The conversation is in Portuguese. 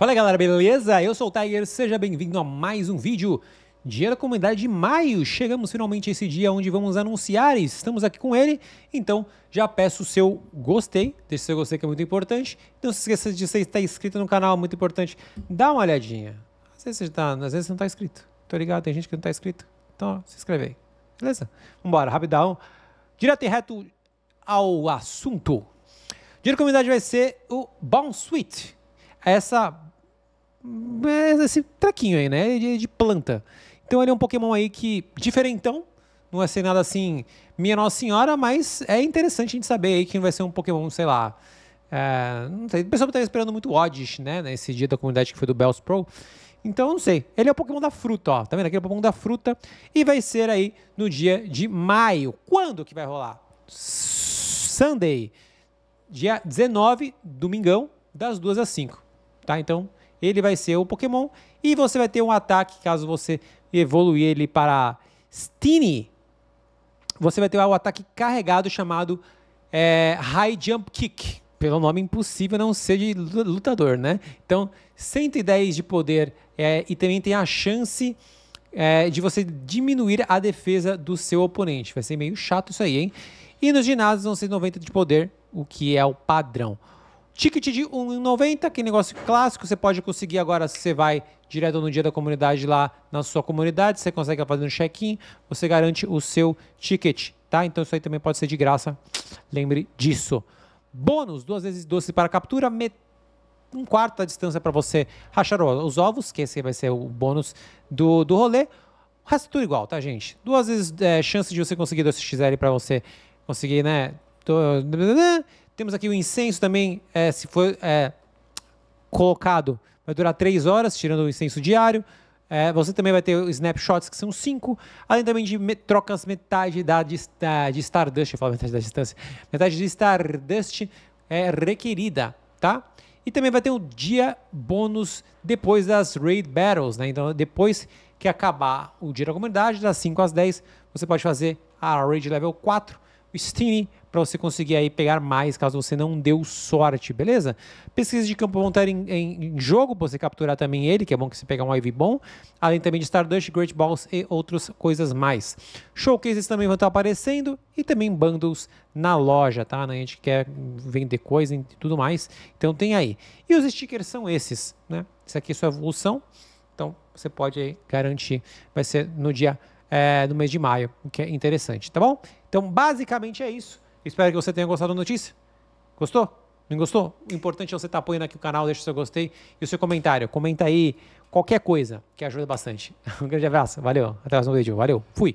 Fala galera, beleza? Eu sou o Tiger, seja bem-vindo a mais um vídeo. Dia da comunidade de maio, chegamos finalmente a esse dia onde vamos anunciar e estamos aqui com ele. Então, já peço o seu gostei, deixe seu gostei que é muito importante. Não se esqueça de você estar inscrito no canal, muito importante. Dá uma olhadinha. Às vezes você, tá, às vezes você não está inscrito, tô ligado? Tem gente que não está inscrito. Então, ó, se inscreve aí. Beleza? Vambora, rapidão. Direto e reto ao assunto. Dia da comunidade vai ser o Bounce Suite. Essa é esse traquinho aí, né? É de, de planta. Então ele é um Pokémon aí que, diferentão, não vai é ser nada assim, minha Nossa Senhora, mas é interessante a gente saber aí que vai ser um Pokémon, sei lá. É, não sei, o pessoal tá esperando muito Oddish, né? Nesse dia da comunidade que foi do Bells Pro. Então, não sei. Ele é o Pokémon da fruta, ó. Tá vendo? Aquele é o Pokémon da fruta. E vai ser aí no dia de maio. Quando que vai rolar? Sunday. Dia 19, domingão, das 2 às 5. Tá? Então, ele vai ser o Pokémon. E você vai ter um ataque, caso você evoluir ele para Stini, você vai ter um ataque carregado chamado é, High Jump Kick. Pelo nome impossível não ser de lutador, né? Então, 110 de poder é, e também tem a chance é, de você diminuir a defesa do seu oponente. Vai ser meio chato isso aí, hein? E nos ginásios vão ser 90 de poder, o que é o padrão. Ticket de 1,90, que negócio clássico, você pode conseguir agora se você vai direto no dia da comunidade lá na sua comunidade, você consegue fazer um check-in, você garante o seu ticket, tá? Então isso aí também pode ser de graça, lembre disso. Bônus, duas vezes doce para captura, um quarto da distância para você rachar os ovos, que esse vai ser o bônus do, do rolê. O resto é tudo igual, tá, gente? Duas vezes é, chance de você conseguir 2xl para você conseguir, né? Temos aqui o incenso também, é, se for é, colocado, vai durar 3 horas, tirando o incenso diário. É, você também vai ter snapshots, que são 5, além também de me trocas metade da, de, da, de Stardust, eu falo metade da distância, metade de Stardust é requerida, tá? E também vai ter um dia bônus depois das Raid Battles, né? Então, depois que acabar o dia da comunidade, das 5 às 10, você pode fazer a Raid Level 4, Steam para você conseguir aí pegar mais caso você não deu sorte, beleza? pesquisa de campo vão estar em, em, em jogo para você capturar também ele, que é bom que você pegar um IV bom, além também de Stardust, Great Balls e outras coisas mais. Showcases também vão estar aparecendo e também bundles na loja, tá? Né, a gente quer vender coisa e tudo mais, então tem aí. E os stickers são esses, né? Isso aqui é sua evolução, então você pode aí garantir, vai ser no dia é, mês de maio, o que é interessante, tá bom? Então, basicamente é isso. Espero que você tenha gostado da notícia. Gostou? Não gostou? O importante é você estar tá apoiando aqui o canal, deixa o seu gostei e o seu comentário. Comenta aí qualquer coisa, que ajuda bastante. Um grande abraço, valeu, até mais um vídeo, valeu, fui!